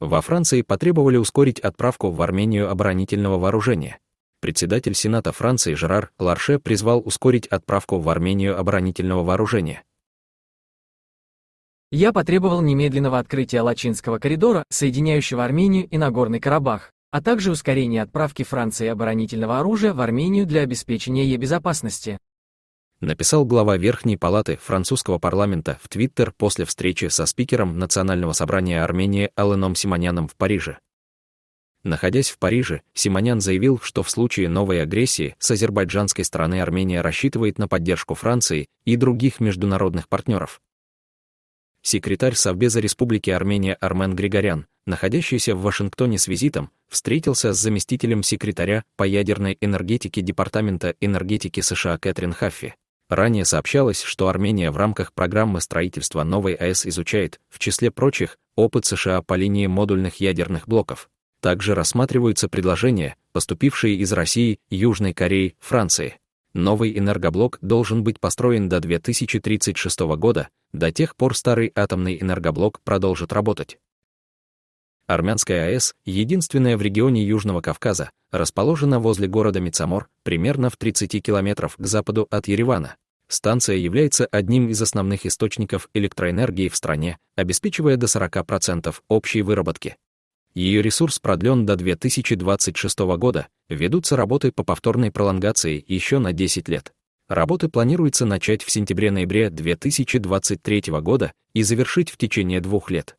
Во Франции потребовали ускорить отправку в Армению оборонительного вооружения. Председатель Сената Франции Жерар Ларше призвал ускорить отправку в Армению оборонительного вооружения. Я потребовал немедленного открытия Лачинского коридора, соединяющего Армению и Нагорный Карабах, а также ускорения отправки Франции оборонительного оружия в Армению для обеспечения ее безопасности написал глава Верхней палаты французского парламента в Твиттер после встречи со спикером Национального собрания Армении Аленом Симоняном в Париже. Находясь в Париже, Симонян заявил, что в случае новой агрессии с азербайджанской стороны Армения рассчитывает на поддержку Франции и других международных партнеров. Секретарь Совбеза Республики Армения Армен Григорян, находящийся в Вашингтоне с визитом, встретился с заместителем секретаря по ядерной энергетике Департамента энергетики США Кэтрин Хаффи. Ранее сообщалось, что Армения в рамках программы строительства новой АЭС изучает, в числе прочих, опыт США по линии модульных ядерных блоков. Также рассматриваются предложения, поступившие из России, Южной Кореи, Франции. Новый энергоблок должен быть построен до 2036 года, до тех пор старый атомный энергоблок продолжит работать. Армянская АЭС, единственная в регионе Южного Кавказа, расположена возле города Мицамор, примерно в 30 километров к западу от Еревана. Станция является одним из основных источников электроэнергии в стране, обеспечивая до 40% общей выработки. Ее ресурс продлен до 2026 года, ведутся работы по повторной пролонгации еще на 10 лет. Работы планируется начать в сентябре-ноябре 2023 года и завершить в течение двух лет.